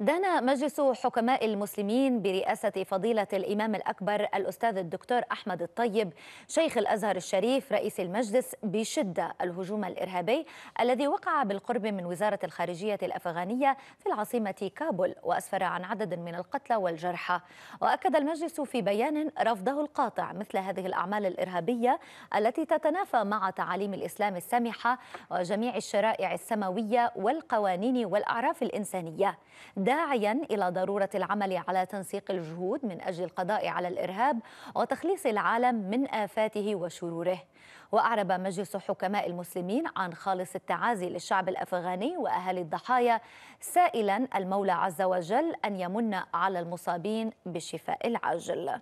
دان مجلس حكماء المسلمين برئاسة فضيلة الإمام الأكبر الأستاذ الدكتور أحمد الطيب شيخ الأزهر الشريف رئيس المجلس بشدة الهجوم الإرهابي الذي وقع بالقرب من وزارة الخارجية الأفغانية في العاصمة كابول وأسفر عن عدد من القتلى والجرحى وأكد المجلس في بيان رفضه القاطع مثل هذه الأعمال الإرهابية التي تتنافى مع تعاليم الإسلام السامحة وجميع الشرائع السماوية والقوانين والأعراف الإنسانية داعيا إلى ضرورة العمل على تنسيق الجهود من أجل القضاء على الإرهاب وتخليص العالم من آفاته وشروره وأعرب مجلس حكماء المسلمين عن خالص التعازي للشعب الأفغاني وأهالي الضحايا سائلا المولى عز وجل أن يمن على المصابين بالشفاء العاجل